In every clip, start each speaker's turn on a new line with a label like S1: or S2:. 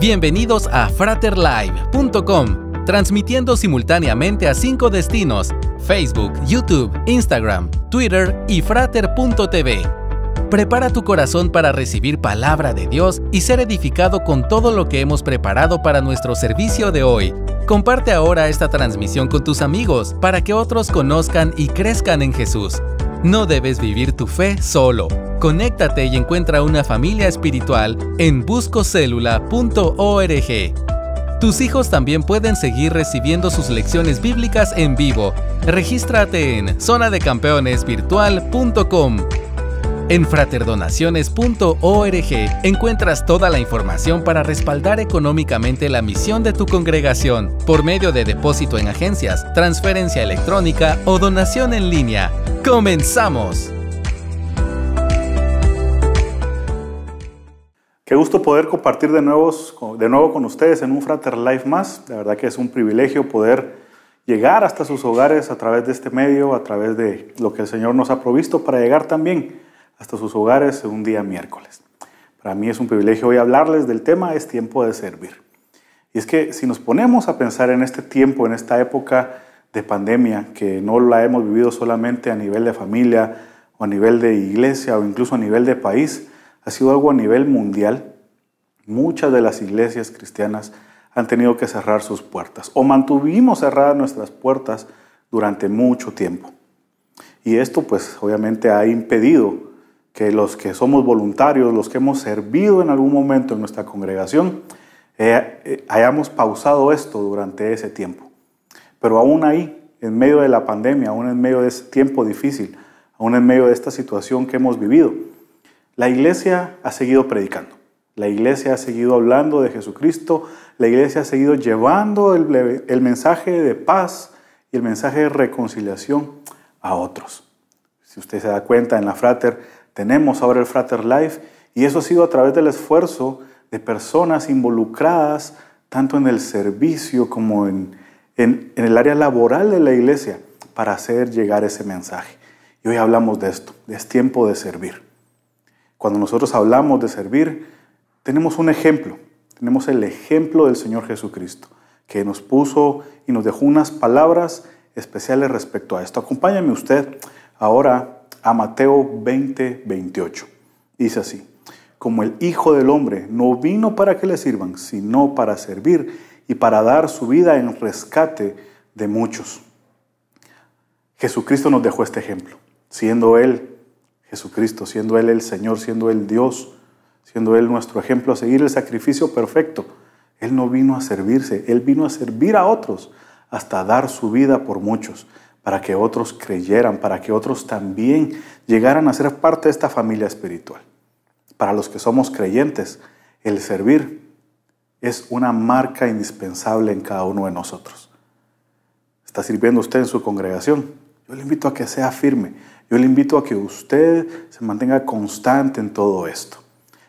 S1: Bienvenidos a fraterlive.com, transmitiendo simultáneamente a cinco destinos, Facebook, YouTube, Instagram, Twitter y frater.tv. Prepara tu corazón para recibir palabra de Dios y ser edificado con todo lo que hemos preparado para nuestro servicio de hoy. Comparte ahora esta transmisión con tus amigos para que otros conozcan y crezcan en Jesús. No debes vivir tu fe solo. Conéctate y encuentra una familia espiritual en buscocelula.org. Tus hijos también pueden seguir recibiendo sus lecciones bíblicas en vivo. Regístrate en zonadecampeonesvirtual.com. En fraterdonaciones.org encuentras toda la información para respaldar económicamente la misión de tu congregación por medio de depósito en agencias, transferencia electrónica o donación en línea. ¡Comenzamos!
S2: Qué gusto poder compartir de nuevo, de nuevo con ustedes en un Frater Life más. La verdad que es un privilegio poder llegar hasta sus hogares a través de este medio, a través de lo que el Señor nos ha provisto para llegar también hasta sus hogares un día miércoles. Para mí es un privilegio hoy hablarles del tema, es tiempo de servir. Y es que si nos ponemos a pensar en este tiempo, en esta época de pandemia, que no la hemos vivido solamente a nivel de familia o a nivel de iglesia o incluso a nivel de país, ha sido algo a nivel mundial. Muchas de las iglesias cristianas han tenido que cerrar sus puertas o mantuvimos cerradas nuestras puertas durante mucho tiempo. Y esto pues obviamente ha impedido que los que somos voluntarios, los que hemos servido en algún momento en nuestra congregación, eh, eh, hayamos pausado esto durante ese tiempo. Pero aún ahí, en medio de la pandemia, aún en medio de ese tiempo difícil, aún en medio de esta situación que hemos vivido, la iglesia ha seguido predicando. La iglesia ha seguido hablando de Jesucristo, la iglesia ha seguido llevando el, el, mensaje de paz y el mensaje de reconciliación a otros. Si usted se da cuenta, en la Frater tenemos ahora el Frater Life y eso ha sido a través del esfuerzo de personas involucradas tanto en el servicio como en, en, el área laboral de la iglesia para hacer llegar ese mensaje. Y hoy hablamos de esto, es tiempo de servir. Cuando nosotros hablamos de servir, tenemos un ejemplo, tenemos el ejemplo del Señor Jesucristo, que nos puso y nos dejó unas palabras especiales respecto a esto. Acompáñame usted ahora a Mateo 20, 28. Dice así, como el Hijo del Hombre no vino para que le sirvan, sino para servir y para dar su vida en rescate de muchos. Jesucristo nos dejó este ejemplo, siendo Él Jesucristo, siendo Él el Señor, siendo Él Dios, siendo Él nuestro ejemplo a seguir el sacrificio perfecto. Él no vino a servirse, Él vino a servir a otros hasta dar su vida por muchos para que otros creyeran, para que otros también llegaran a ser parte de esta familia espiritual. Para los que somos creyentes, el servir es una marca indispensable en cada uno de nosotros. Está sirviendo usted en su congregación. Yo le invito a que sea firme. Yo le invito a que usted se mantenga constante en todo esto.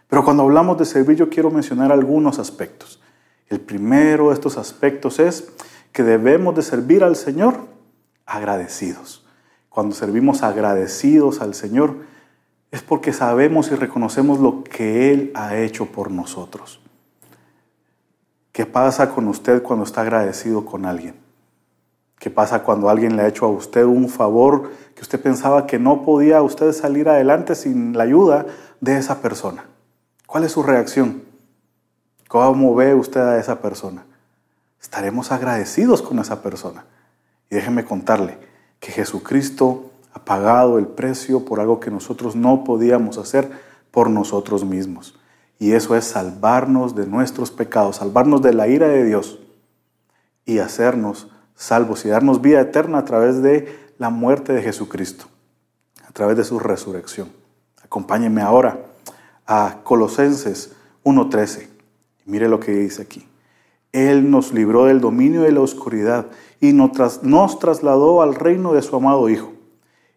S2: Pero cuando hablamos de servir, yo quiero mencionar algunos aspectos. El primero de estos aspectos es que debemos de servir al Señor agradecidos. Cuando servimos agradecidos al Señor es porque sabemos y reconocemos lo que Él ha hecho por nosotros. ¿Qué pasa con usted cuando está agradecido con alguien? ¿Qué pasa cuando alguien le ha hecho a usted un favor que usted pensaba que no podía usted salir adelante sin la ayuda de esa persona? ¿Cuál es su reacción? ¿Cómo ve usted a esa persona? Estaremos agradecidos con esa persona. Y déjeme contarle que Jesucristo ha pagado el precio por algo que nosotros no podíamos hacer por nosotros mismos. Y eso es salvarnos de nuestros pecados, salvarnos de la ira de Dios y hacernos salvos y darnos vida eterna a través de la muerte de Jesucristo, a través de su resurrección. Acompáñenme ahora a Colosenses 1.13. Mire lo que dice aquí. Él nos libró del dominio de la oscuridad y nos trasladó al reino de su amado Hijo,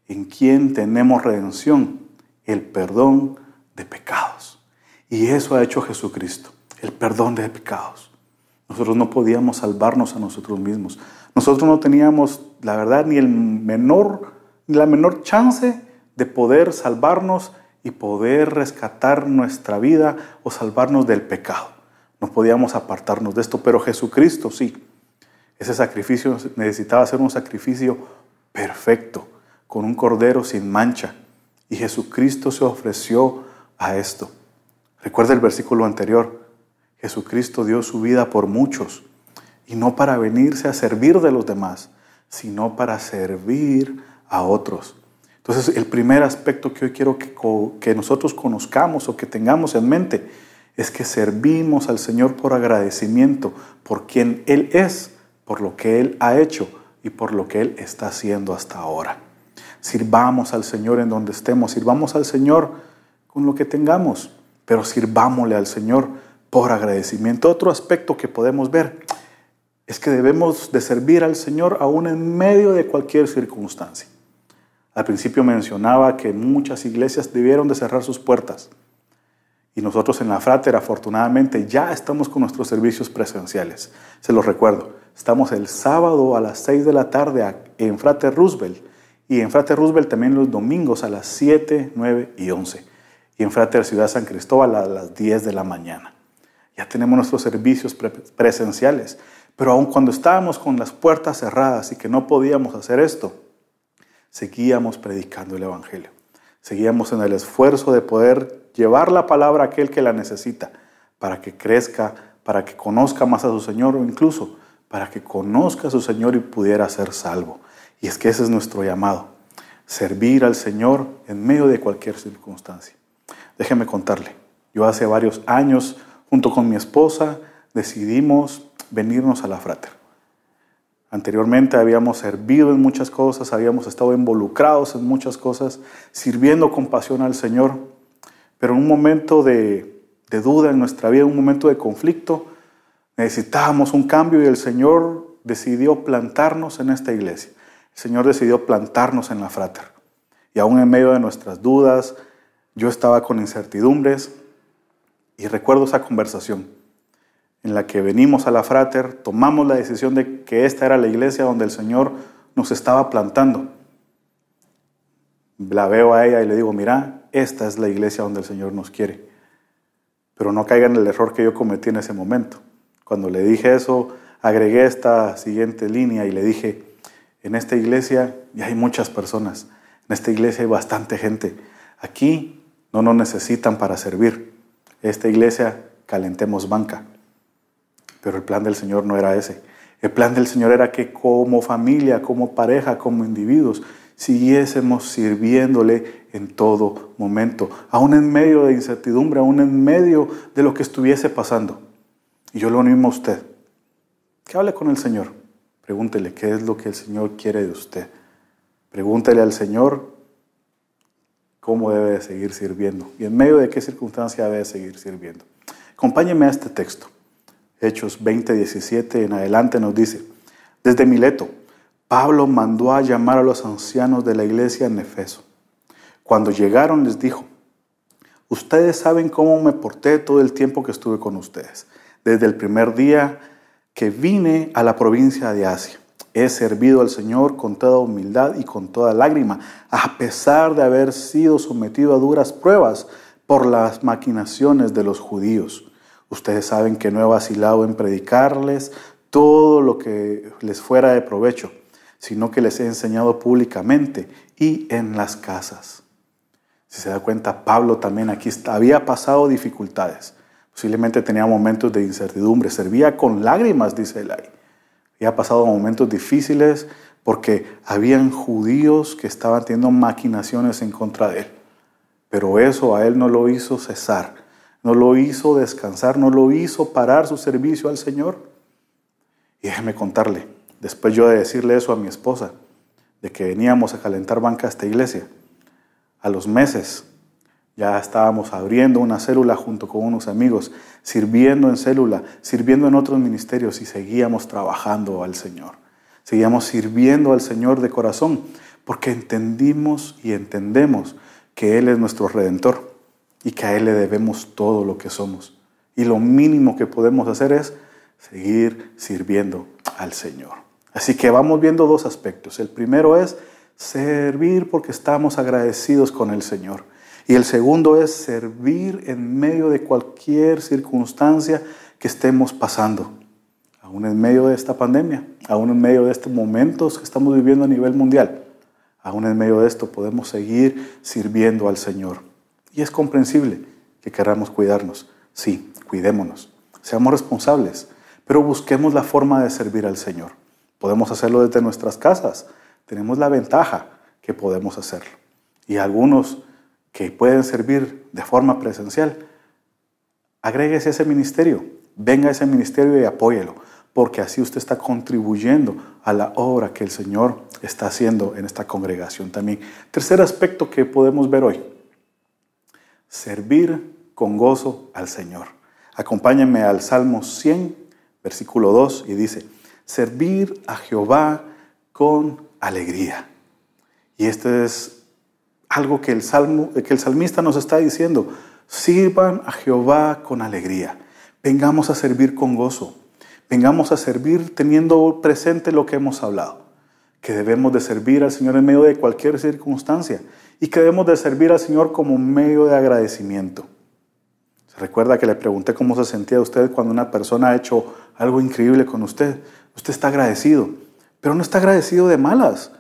S2: en quien tenemos redención, el perdón de pecados. Y eso ha hecho Jesucristo, el perdón de pecados. Nosotros no podíamos salvarnos a nosotros mismos. Nosotros no teníamos, la verdad, ni el menor, la menor chance de poder salvarnos y poder rescatar nuestra vida o salvarnos del pecado nos podíamos apartarnos de esto, pero Jesucristo sí. Ese sacrificio necesitaba ser un sacrificio perfecto, con un cordero sin mancha. Y Jesucristo se ofreció a esto. Recuerda el versículo anterior. Jesucristo dio su vida por muchos y no para venirse a servir de los demás, sino para servir a otros. Entonces, el primer aspecto que hoy quiero que, que nosotros conozcamos o que tengamos en mente es que servimos al Señor por agradecimiento, por quien Él es, por lo que Él ha hecho y por lo que Él está haciendo hasta ahora. Sirvamos al Señor en donde estemos, sirvamos al Señor con lo que tengamos, pero sirvámosle al Señor por agradecimiento. Otro aspecto que podemos ver es que debemos de servir al Señor aún en medio de cualquier circunstancia. Al principio mencionaba que muchas iglesias debieron de cerrar sus puertas. Y nosotros en la Frater, afortunadamente, ya estamos con nuestros servicios presenciales. Se los recuerdo, estamos el sábado a las 6 de la tarde en Frater Roosevelt y en Frater Roosevelt también los domingos a las 7, 9 y 11. Y en Frater Ciudad San Cristóbal a las 10 de la mañana. Ya tenemos nuestros servicios presenciales. Pero aun cuando estábamos con las puertas cerradas y que no podíamos hacer esto, seguíamos predicando el Evangelio. Seguíamos en el esfuerzo de poder llevar la palabra a aquel que la necesita, para que crezca, para que conozca más a su Señor o incluso para que conozca a su Señor y pudiera ser salvo. Y es que ese es nuestro llamado, servir al Señor en medio de cualquier circunstancia. Déjeme contarle, yo hace varios años, junto con mi esposa, decidimos venirnos a la fraternidad Anteriormente habíamos servido en muchas cosas, habíamos estado involucrados en muchas cosas, sirviendo con pasión al Señor, pero en un momento de, duda en nuestra vida, en un momento de conflicto, necesitábamos un cambio y el Señor decidió plantarnos en esta iglesia. El Señor decidió plantarnos en la frater. Y aún en medio de nuestras dudas, yo estaba con incertidumbres y recuerdo esa conversación en la que venimos a la frater, tomamos la decisión de que esta era la iglesia donde el Señor nos estaba plantando. La veo a ella y le digo, mira, esta es la iglesia donde el Señor nos quiere. Pero no caiga en el error que yo cometí en ese momento. Cuando le dije eso, agregué esta siguiente línea y le dije, en esta iglesia ya hay muchas personas, en esta iglesia hay bastante gente. Aquí no nos necesitan para servir. Esta iglesia calentemos banca. Pero el plan del Señor no era ese. El plan del Señor era que como familia, como pareja, como individuos, siguiésemos sirviéndole en todo momento, aún en medio de incertidumbre, aún en medio de lo que estuviese pasando. Y yo lo animo a usted, que hable con el Señor, pregúntele qué es lo que el Señor quiere de usted, pregúntele al Señor cómo debe de seguir sirviendo y en medio de qué circunstancia debe de seguir sirviendo. Acompáñeme a este texto. Hechos 20.17 en adelante nos dice, desde Mileto, Pablo mandó a llamar a los ancianos de la iglesia en Efeso. Cuando llegaron les dijo, ustedes saben cómo me porté todo el tiempo que estuve con ustedes, desde el primer día que vine a la provincia de Asia. He servido al Señor con toda humildad y con toda lágrima, a pesar de haber sido sometido a duras pruebas por las maquinaciones de los judíos Ustedes saben que no he vacilado en predicarles todo lo que les fuera de provecho, sino que les he enseñado públicamente y en las casas. Si se da cuenta, Pablo también aquí había pasado dificultades. Posiblemente tenía momentos de incertidumbre, servía con lágrimas, dice él ahí. Había pasado momentos difíciles porque habían judíos que estaban teniendo maquinaciones en contra de él. Pero eso a él no lo hizo cesar no lo hizo descansar, no lo hizo parar su servicio al Señor. Y déjeme contarle, después yo de decirle eso a mi esposa, de que veníamos a calentar banca a esta iglesia, a los meses ya estábamos abriendo una célula junto con unos amigos, sirviendo en célula, sirviendo en otros ministerios y seguíamos trabajando al Señor. Seguíamos sirviendo al Señor de corazón porque entendimos y entendemos que Él es nuestro redentor y que a Él le debemos todo lo que somos. Y lo mínimo que podemos hacer es seguir sirviendo al Señor. Así que vamos viendo dos aspectos. El primero es servir porque estamos agradecidos con el Señor. Y el segundo es servir en medio de cualquier circunstancia que estemos pasando. Aún en medio de esta pandemia, aún en medio de estos momentos que estamos viviendo a nivel mundial, aún en medio de esto podemos seguir sirviendo al Señor. Y es comprensible que queramos cuidarnos. Sí, cuidémonos, seamos responsables, pero busquemos la forma de servir al Señor. Podemos hacerlo desde nuestras casas. Tenemos la ventaja que podemos hacerlo. Y algunos que pueden servir de forma presencial, agréguese a ese ministerio, venga a ese ministerio y apóyelo, porque así usted está contribuyendo a la obra que el Señor está haciendo en esta congregación también. Tercer aspecto que podemos ver hoy, servir con gozo al Señor. Acompáñenme al Salmo 100, versículo 2, y dice, servir a Jehová con alegría. Y este es algo que el, salmo, que el salmista nos está diciendo, sirvan a Jehová con alegría, vengamos a servir con gozo, vengamos a servir teniendo presente lo que hemos hablado que debemos de servir al Señor en medio de cualquier circunstancia y que debemos de servir al Señor como medio de agradecimiento. Se recuerda que le pregunté cómo se sentía usted cuando una persona ha hecho algo increíble con usted. Usted está agradecido, pero no está agradecido de malas.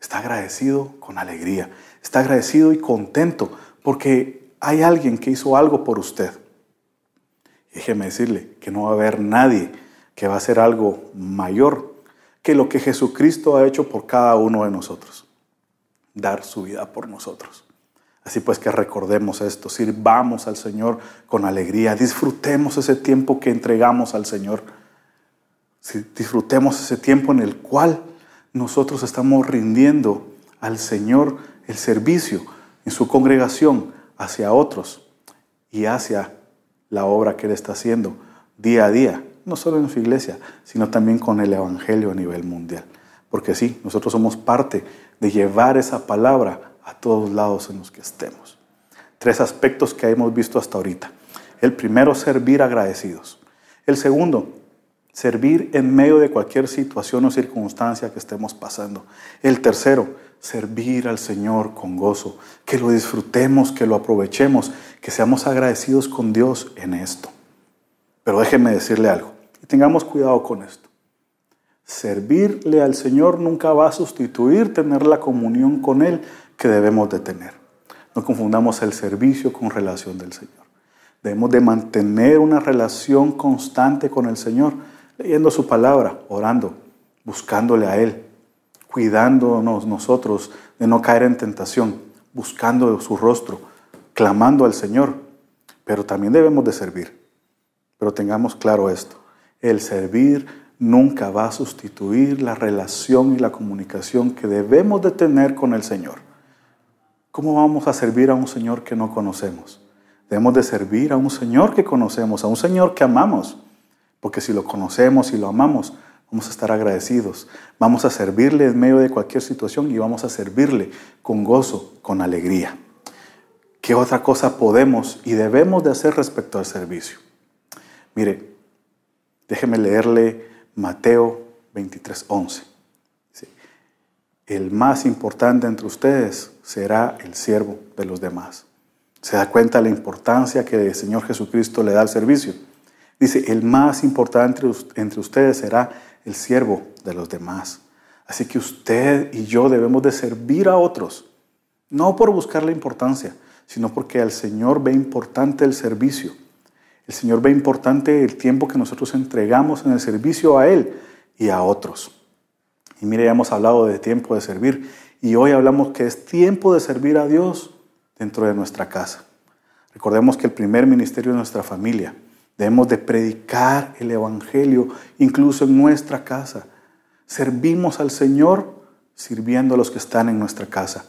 S2: Está agradecido con alegría, está agradecido y contento porque hay alguien que hizo algo por usted. Déjeme decirle que no va a haber nadie que va a hacer algo mayor que lo que Jesucristo ha hecho por cada uno de nosotros, dar su vida por nosotros. Así pues que recordemos esto, sirvamos al Señor con alegría, disfrutemos ese tiempo que entregamos al Señor, disfrutemos ese tiempo en el cual nosotros estamos rindiendo al Señor el servicio en su congregación hacia otros y hacia la obra que Él está haciendo día a día no solo en su iglesia, sino también con el Evangelio a nivel mundial. Porque sí, nosotros somos parte de llevar esa palabra a todos lados en los que estemos. Tres aspectos que hemos visto hasta ahorita. El primero, servir agradecidos. El segundo, servir en medio de cualquier situación o circunstancia que estemos pasando. El tercero, servir al Señor con gozo, que lo disfrutemos, que lo aprovechemos, que seamos agradecidos con Dios en esto. Pero déjenme decirle algo, tengamos cuidado con esto. Servirle al Señor nunca va a sustituir tener la comunión con Él que debemos de tener. No confundamos el servicio con relación del Señor. Debemos de mantener una relación constante con el Señor, leyendo su palabra, orando, buscándole a Él, cuidándonos nosotros de no caer en tentación, buscando su rostro, clamando al Señor. Pero también debemos de servir. Pero tengamos claro esto. El servir nunca va a sustituir la relación y la comunicación que debemos de tener con el Señor. ¿Cómo vamos a servir a un Señor que no conocemos? Debemos de servir a un Señor que conocemos, a un Señor que amamos, porque si lo conocemos y lo amamos, vamos a estar agradecidos, vamos a servirle en medio de cualquier situación y vamos a servirle con gozo, con alegría. ¿Qué otra cosa podemos y debemos de hacer respecto al servicio? Mire, Déjeme leerle Mateo 23:11. El más importante entre ustedes será el siervo de los demás. Se da cuenta la importancia que el Señor Jesucristo le da al servicio. Dice, el más importante entre ustedes será el siervo de los demás. Así que usted y yo debemos de servir a otros, no por buscar la importancia, sino porque al Señor ve importante el servicio. El Señor ve importante el tiempo que nosotros entregamos en el servicio a Él y a otros. Y mire, ya hemos hablado de tiempo de servir y hoy hablamos que es tiempo de servir a Dios dentro de nuestra casa. Recordemos que el primer ministerio es nuestra familia. Debemos de predicar el Evangelio incluso en nuestra casa. Servimos al Señor sirviendo a los que están en nuestra casa,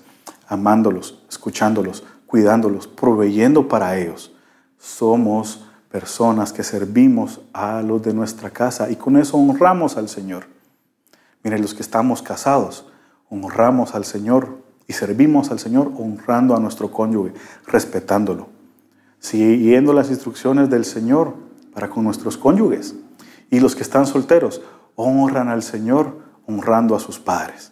S2: amándolos, escuchándolos, cuidándolos, proveyendo para ellos. Somos personas que servimos a los de nuestra casa y con eso honramos al Señor. Miren, los que estamos casados, honramos al Señor y servimos al Señor honrando a nuestro cónyuge, respetándolo, siguiendo las instrucciones del Señor para con nuestros cónyuges. Y los que están solteros, honran al Señor honrando a sus padres.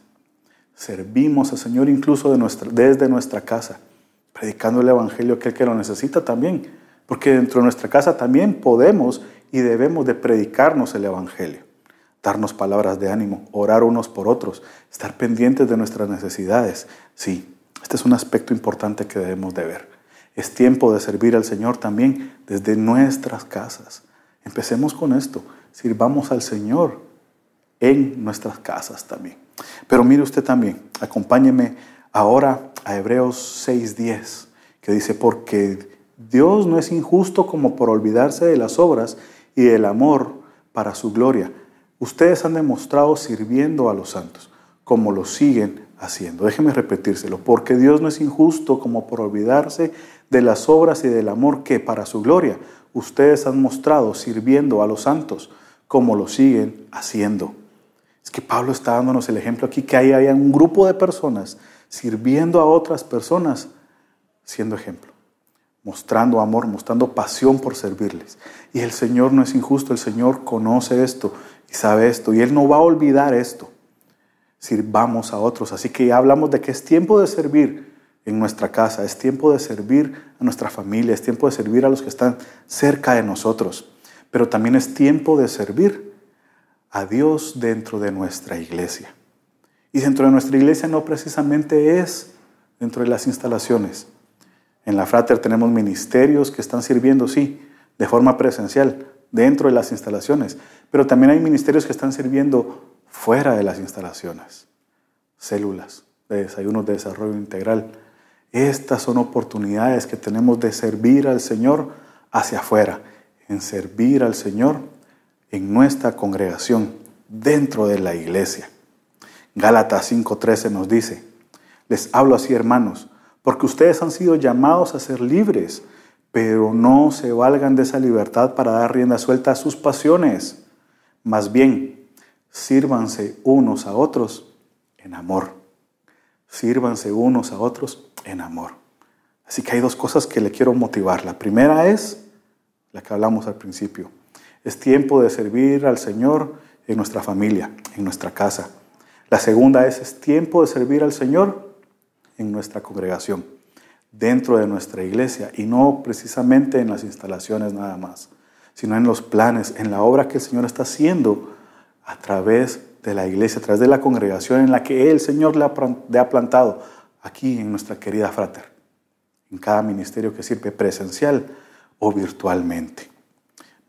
S2: Servimos al Señor incluso desde nuestra casa, predicando el Evangelio a aquel que lo necesita también porque dentro de nuestra casa también podemos y debemos de predicarnos el Evangelio, darnos palabras de ánimo, orar unos por otros, estar pendientes de nuestras necesidades. Sí, este es un aspecto importante que debemos de ver. Es tiempo de servir al Señor también desde nuestras casas. Empecemos con esto, sirvamos al Señor en nuestras casas también. Pero mire usted también, acompáñeme ahora a Hebreos 6:10, que dice, porque Dios no es injusto como por olvidarse de las obras y del amor para su gloria. Ustedes han demostrado sirviendo a los santos, como lo siguen haciendo. Déjeme repetírselo, porque Dios no es injusto como por olvidarse de las obras y del amor que para su gloria ustedes han mostrado sirviendo a los santos, como lo siguen haciendo. Es que Pablo está dándonos el ejemplo aquí que ahí hay un grupo de personas sirviendo a otras personas siendo ejemplo mostrando amor, mostrando pasión por servirles. Y el Señor no es injusto, el Señor conoce esto y sabe esto, y Él no va a olvidar esto. Sirvamos a otros. Así que ya hablamos de que es tiempo de servir en nuestra casa, es tiempo de servir a nuestra familia, es tiempo de servir a los que están cerca de nosotros, pero también es tiempo de servir a Dios dentro de nuestra iglesia. Y dentro de nuestra iglesia no precisamente es dentro de las instalaciones, en la Frater tenemos ministerios que están sirviendo, sí, de forma presencial, dentro de las instalaciones, pero también hay ministerios que están sirviendo fuera de las instalaciones. Células de desayunos de desarrollo integral. Estas son oportunidades que tenemos de servir al Señor hacia afuera, en servir al Señor en nuestra congregación, dentro de la iglesia. Gálatas 5:13 nos dice, les hablo así hermanos, porque ustedes han sido llamados a ser libres, pero no se valgan de esa libertad para dar rienda suelta a sus pasiones. Más bien, sírvanse unos a otros en amor. Sírvanse unos a otros en amor. Así que hay dos cosas que le quiero motivar. La primera es la que hablamos al principio. Es tiempo de servir al Señor en nuestra familia, en nuestra casa. La segunda es, es tiempo de servir al Señor en nuestra congregación, dentro de nuestra iglesia y no precisamente en las instalaciones nada más, sino en los planes, en la obra que el Señor está haciendo a través de la iglesia, a través de la congregación en la que el Señor le ha plantado aquí en nuestra querida frater, en cada ministerio que sirve presencial o virtualmente.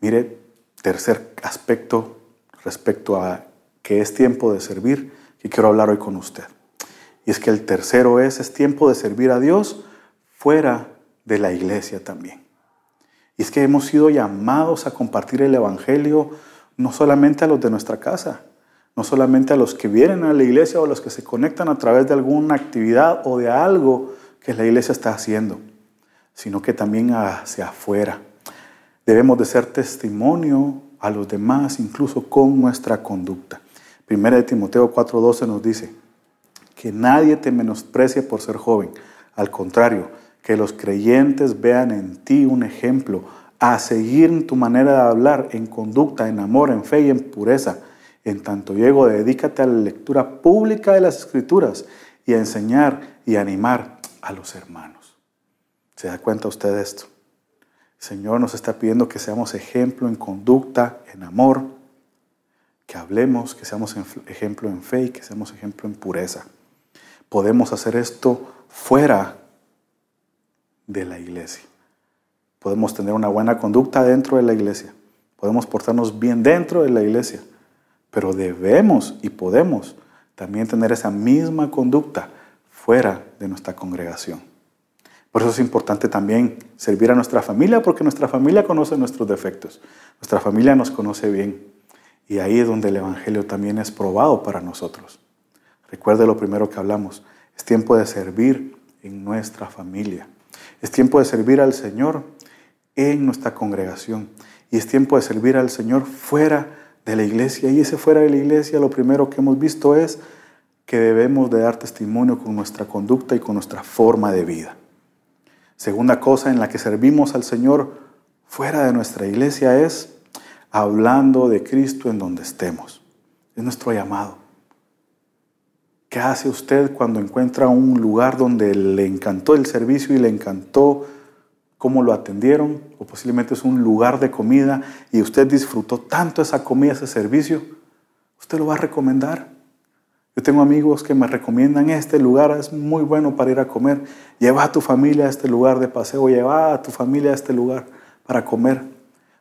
S2: Mire, tercer aspecto respecto a que es tiempo de servir que quiero hablar hoy con usted. Y es que el tercero es, es tiempo de servir a Dios fuera de la iglesia también. Y es que hemos sido llamados a compartir el Evangelio no solamente a los de nuestra casa, no solamente a los que vienen a la iglesia o a los que se conectan a través de alguna actividad o de algo que la iglesia está haciendo, sino que también hacia afuera. Debemos de ser testimonio a los demás, incluso con nuestra conducta. Primera de Timoteo 4.12 nos dice, que nadie te menosprecie por ser joven. Al contrario, que los creyentes vean en ti un ejemplo a seguir en tu manera de hablar, en conducta, en amor, en fe y en pureza. En tanto llego, dedícate a la lectura pública de las escrituras y a enseñar y animar a los hermanos. ¿Se da cuenta usted de esto? Señor nos está pidiendo que seamos ejemplo en conducta, en amor, que hablemos, que seamos ejemplo en fe y que seamos ejemplo en pureza podemos hacer esto fuera de la iglesia. Podemos tener una buena conducta dentro de la iglesia. Podemos portarnos bien dentro de la iglesia. Pero debemos y podemos también tener esa misma conducta fuera de nuestra congregación. Por eso es importante también servir a nuestra familia, porque nuestra familia conoce nuestros defectos, nuestra familia nos conoce bien. Y ahí es donde el Evangelio también es probado para nosotros. Recuerde lo primero que hablamos. Es tiempo de servir en nuestra familia. Es tiempo de servir al Señor en nuestra congregación. Y es tiempo de servir al Señor fuera de la iglesia. Y ese fuera de la iglesia lo primero que hemos visto es que debemos de dar testimonio con nuestra conducta y con nuestra forma de vida. Segunda cosa en la que servimos al Señor fuera de nuestra iglesia es hablando de Cristo en donde estemos. Es nuestro llamado hace usted cuando encuentra un lugar donde le encantó el servicio y le encantó cómo lo atendieron? O posiblemente es un lugar de comida y usted disfrutó tanto esa comida, ese servicio. ¿Usted lo va a recomendar? Yo tengo amigos que me recomiendan este lugar, es muy bueno para ir a comer. Lleva a tu familia a este lugar de paseo, lleva a tu familia a este lugar para comer.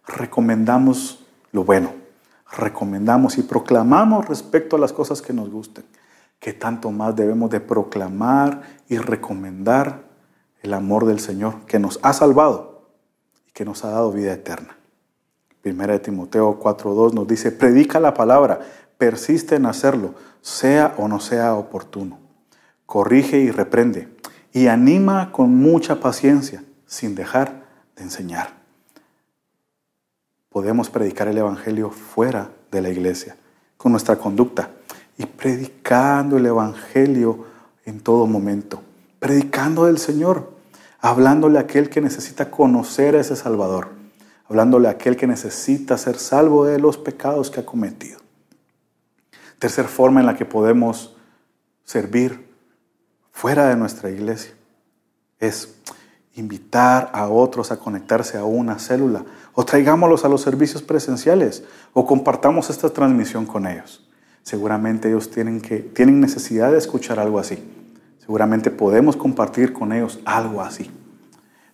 S2: Recomendamos lo bueno, recomendamos y proclamamos respecto a las cosas que nos gusten que tanto más debemos de proclamar y recomendar el amor del Señor que nos ha salvado y que nos ha dado vida eterna. Primera de Timoteo 4.2 nos dice, predica la palabra, persiste en hacerlo, sea o no sea oportuno. Corrige y reprende y anima con mucha paciencia sin dejar de enseñar. Podemos predicar el Evangelio fuera de la iglesia, con nuestra conducta, y predicando el Evangelio en todo momento, predicando del Señor, hablándole a aquel que necesita conocer a ese Salvador, hablándole a aquel que necesita ser salvo de los pecados que ha cometido. Tercer forma en la que podemos servir fuera de nuestra iglesia es invitar a otros a conectarse a una célula o traigámoslos a los servicios presenciales o compartamos esta transmisión con ellos seguramente ellos tienen, que, tienen necesidad de escuchar algo así. Seguramente podemos compartir con ellos algo así.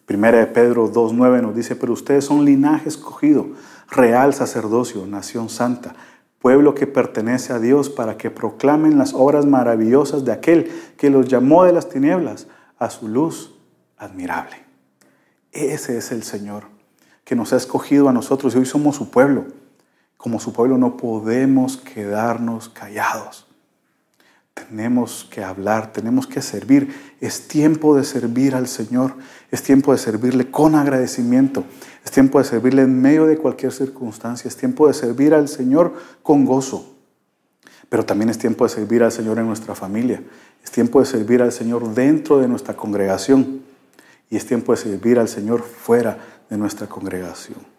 S2: Primera de Pedro 2.9 nos dice, pero ustedes son linaje escogido, real sacerdocio, nación santa, pueblo que pertenece a Dios para que proclamen las obras maravillosas de aquel que los llamó de las tinieblas a su luz admirable. Ese es el Señor que nos ha escogido a nosotros y hoy somos su pueblo como su pueblo no podemos quedarnos callados. Tenemos que hablar, tenemos que servir. Es tiempo de servir al Señor, es tiempo de servirle con agradecimiento, es tiempo de servirle en medio de cualquier circunstancia, es tiempo de servir al Señor con gozo. Pero también es tiempo de servir al Señor en nuestra familia, es tiempo de servir al Señor dentro de nuestra congregación y es tiempo de servir al Señor fuera de nuestra congregación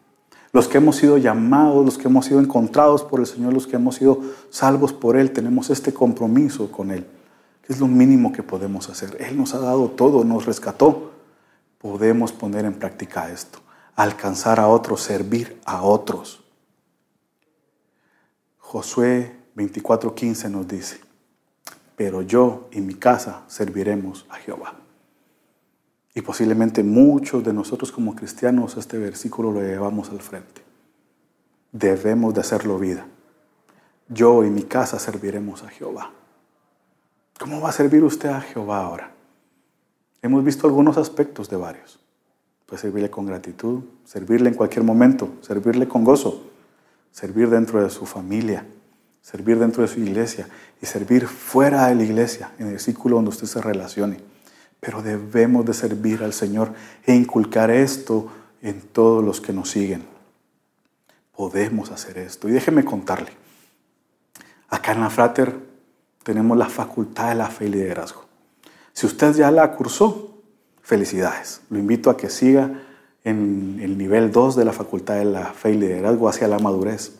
S2: los que hemos sido llamados, los que hemos sido encontrados por el Señor, los que hemos sido salvos por Él, tenemos este compromiso con Él, es lo mínimo que podemos hacer. Él nos ha dado todo, nos rescató. Podemos poner en práctica esto, alcanzar a otros, servir a otros. Josué 24:15 nos dice, pero yo y mi casa serviremos a Jehová. Y posiblemente muchos de nosotros como cristianos este versículo lo llevamos al frente. Debemos de hacerlo vida. Yo y mi casa serviremos a Jehová. ¿Cómo va a servir usted a Jehová ahora? Hemos visto algunos aspectos de varios. Pues servirle con gratitud, servirle en cualquier momento, servirle con gozo, servir dentro de su familia, servir dentro de su iglesia y servir fuera de la iglesia, en el círculo donde usted se relacione. Pero debemos de servir al Señor e inculcar esto en todos los que nos siguen. Podemos hacer esto. Y déjeme contarle. Acá en la Frater tenemos la facultad de la fe y liderazgo. Si usted ya la cursó, felicidades. Lo invito a que siga en el nivel 2 de la facultad de la fe y liderazgo hacia la madurez.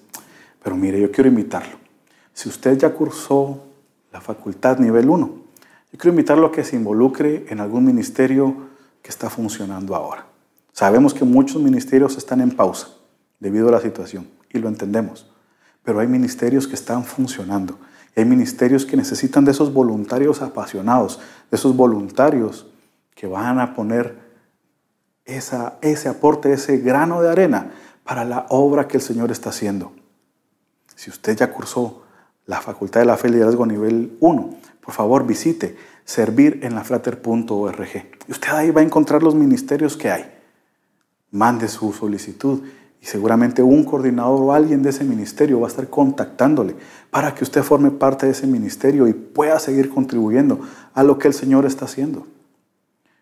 S2: Pero mire, yo quiero invitarlo. Si usted ya cursó la facultad nivel 1, yo quiero invitarlo a que se involucre en algún ministerio que está funcionando ahora. Sabemos que muchos ministerios están en pausa debido a la situación y lo entendemos, pero hay ministerios que están funcionando. hay ministerios que necesitan de esos voluntarios apasionados, de esos voluntarios que van a poner esa, ese aporte, ese grano de arena para la obra que el Señor está haciendo. Si usted ya cursó la Facultad de la Fe y Liderazgo nivel 1, por favor visite servirenlafrater.org. Y usted ahí va a encontrar los ministerios que hay. Mande su solicitud y seguramente un coordinador o alguien de ese ministerio va a estar contactándole para que usted forme parte de ese ministerio y pueda seguir contribuyendo a lo que el Señor está haciendo.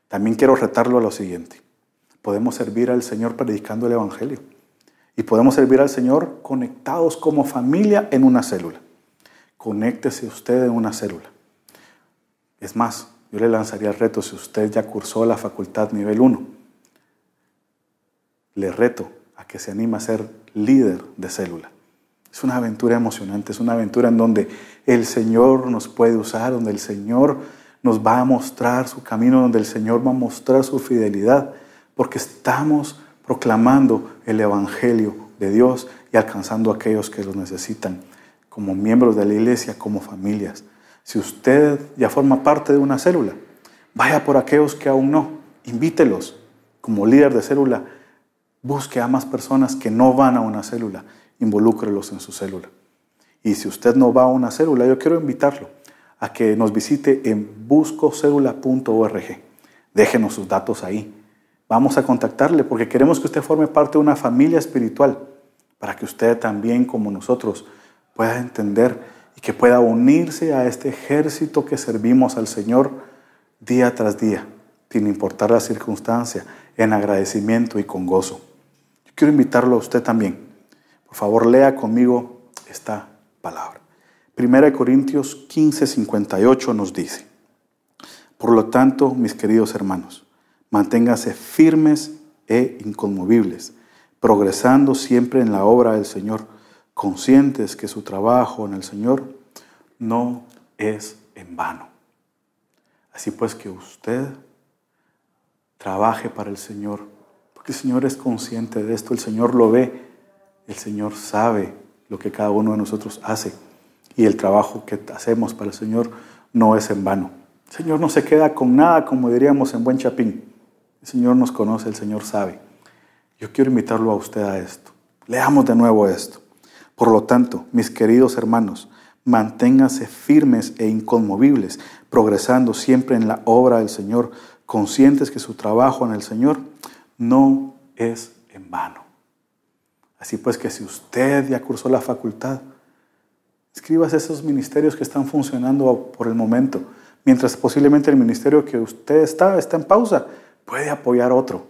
S2: También quiero retarlo a lo siguiente. Podemos servir al Señor predicando el Evangelio y podemos servir al Señor conectados como familia en una célula. Conéctese usted en una célula. Es más, yo le lanzaría el reto si usted ya cursó la facultad nivel 1. Le reto a que se anime a ser líder de célula. Es una aventura emocionante, es una aventura en donde el Señor nos puede usar, donde el Señor nos va a mostrar su camino, donde el Señor va a mostrar su fidelidad, porque estamos proclamando el Evangelio de Dios y alcanzando a aquellos que los necesitan, como miembros de la iglesia, como familias. Si usted ya forma parte de una célula, vaya por aquellos que aún no, invítelos. Como líder de célula, busque a más personas que no van a una célula, involúcrelos en su célula. Y si usted no va a una célula, yo quiero invitarlo a que nos visite en buscocelula.org. Déjenos sus datos ahí. Vamos a contactarle porque queremos que usted forme parte de una familia espiritual para que usted también, como nosotros, pueda entender que pueda unirse a este ejército que servimos al Señor día tras día, sin importar la circunstancia, en agradecimiento y con gozo. Yo quiero invitarlo a usted también. Por favor, lea conmigo esta palabra. Primera de Corintios 15, 58 nos dice, por lo tanto, mis queridos hermanos, manténganse firmes e inconmovibles, progresando siempre en la obra del Señor conscientes que su trabajo en el Señor no es en vano. Así pues que usted trabaje para el Señor, porque el Señor es consciente de esto, el Señor lo ve, el Señor sabe lo que cada uno de nosotros hace y el trabajo que hacemos para el Señor no es en vano. El Señor no se queda con nada, como diríamos en Buen Chapín. El Señor nos conoce, el Señor sabe. Yo quiero invitarlo a usted a esto. Leamos de nuevo esto. Por lo tanto, mis queridos hermanos, manténgase firmes e inconmovibles, progresando siempre en la obra del Señor, conscientes que su trabajo en el Señor no es en vano. Así pues que si usted ya cursó la facultad, escribas esos ministerios que están funcionando por el momento, mientras posiblemente el ministerio que usted está está en pausa, puede apoyar otro,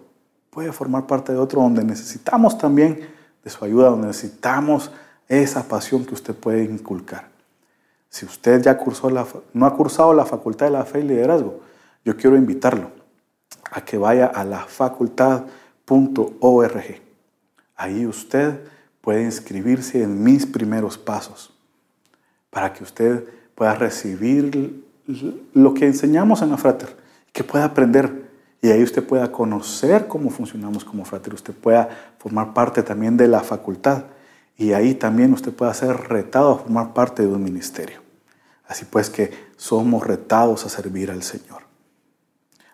S2: puede formar parte de otro donde necesitamos también de su ayuda, donde necesitamos esa pasión que usted puede inculcar. Si usted ya cursó la, no ha cursado la Facultad de la Fe y Liderazgo, yo quiero invitarlo a que vaya a la facultad.org. Ahí usted puede inscribirse en mis primeros pasos para que usted pueda recibir lo que enseñamos en la Frater, que pueda aprender y ahí usted pueda conocer cómo funcionamos como Frater, usted pueda formar parte también de la facultad y ahí también usted puede ser retado a formar parte de un ministerio. Así pues que somos retados a servir al Señor.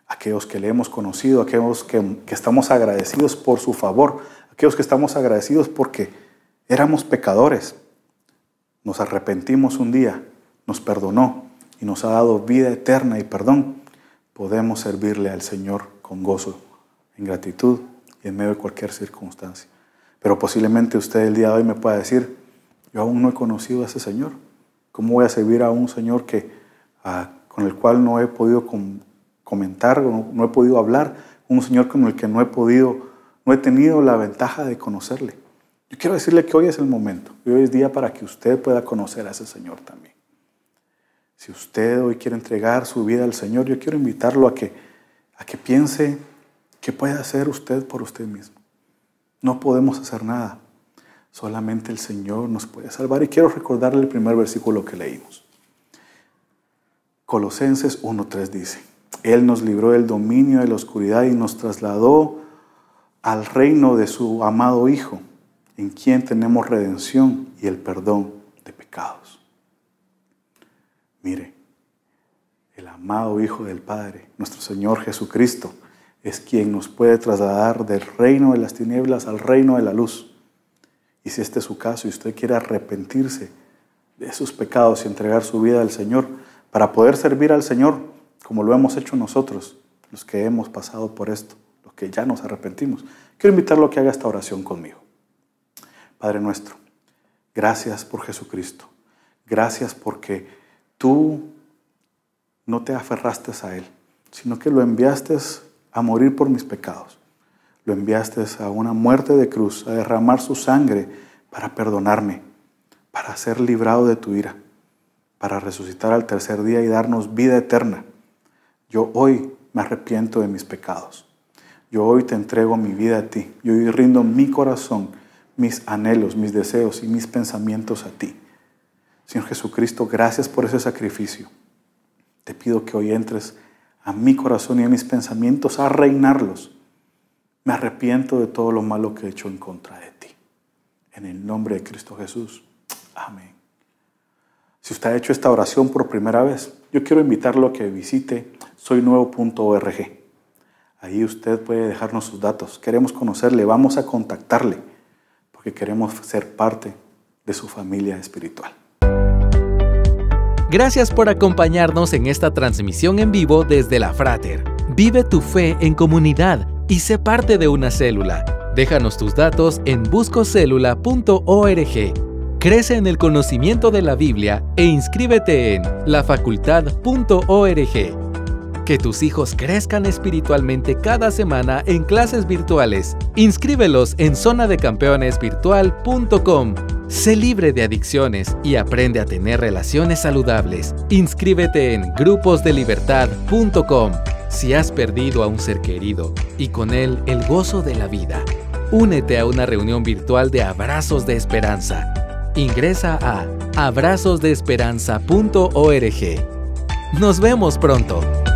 S2: Aquellos que le hemos conocido, aquellos que, que estamos agradecidos por su favor, aquellos que estamos agradecidos porque éramos pecadores, nos arrepentimos un día, nos perdonó y nos ha dado vida eterna y perdón, podemos servirle al Señor con gozo, en gratitud y en medio de cualquier circunstancia. Pero posiblemente usted el día de hoy me pueda decir, yo aún no he conocido a ese Señor. ¿Cómo voy a servir a un Señor que, ah, con el cual no he podido comentar, no, he podido hablar? Un Señor con el que no he podido, no he tenido la ventaja de conocerle. Yo quiero decirle que hoy es el momento, hoy es día para que usted pueda conocer a ese Señor también. Si usted hoy quiere entregar su vida al Señor, yo quiero invitarlo a que, a que piense qué puede hacer usted por usted mismo. No podemos hacer nada. Solamente el Señor nos puede salvar. Y quiero recordarle el primer versículo que leímos. Colosenses 1.3 dice, Él nos libró del dominio de la oscuridad y nos trasladó al reino de su amado Hijo, en quien tenemos redención y el perdón de pecados. Mire, el amado Hijo del Padre, nuestro Señor Jesucristo, es quien nos puede trasladar del reino de las tinieblas al reino de la luz. Y si este es su caso y usted quiere arrepentirse de sus pecados y entregar su vida al Señor para poder servir al Señor como lo hemos hecho nosotros, los que hemos pasado por esto, los que ya nos arrepentimos, quiero invitarlo a que haga esta oración conmigo. Padre nuestro, gracias por Jesucristo. Gracias porque tú no te aferraste a Él, sino que lo enviaste a morir por mis pecados. Lo enviaste a una muerte de cruz, a derramar su sangre para perdonarme, para ser librado de tu ira, para resucitar al tercer día y darnos vida eterna. Yo hoy me arrepiento de mis pecados. Yo hoy te entrego mi vida a ti. Yo hoy rindo mi corazón, mis anhelos, mis deseos y mis pensamientos a ti. Señor Jesucristo, gracias por ese sacrificio. Te pido que hoy entres a mi corazón y a mis pensamientos, a reinarlos. Me arrepiento de todo lo malo que he hecho en contra de ti. En el nombre de Cristo Jesús. Amén. Si usted ha hecho esta oración por primera vez, yo quiero invitarlo a que visite soynuevo.org. Ahí usted puede dejarnos sus datos. Queremos conocerle, vamos a contactarle, porque queremos ser parte
S1: de su familia espiritual. Gracias por acompañarnos en esta transmisión en vivo desde la Frater. Vive tu fe en comunidad y sé parte de una célula. Déjanos tus datos en buscocelula.org. Crece en el conocimiento de la Biblia e inscríbete en lafacultad.org. Que tus hijos crezcan espiritualmente cada semana en clases virtuales. Inscríbelos en zonadecampeonesvirtual.com. Sé libre de adicciones y aprende a tener relaciones saludables. Inscríbete en gruposdelibertad.com si has perdido a un ser querido y con él el gozo de la vida. Únete a una reunión virtual de Abrazos de Esperanza. Ingresa a abrazosdeesperanza.org. Nos vemos pronto.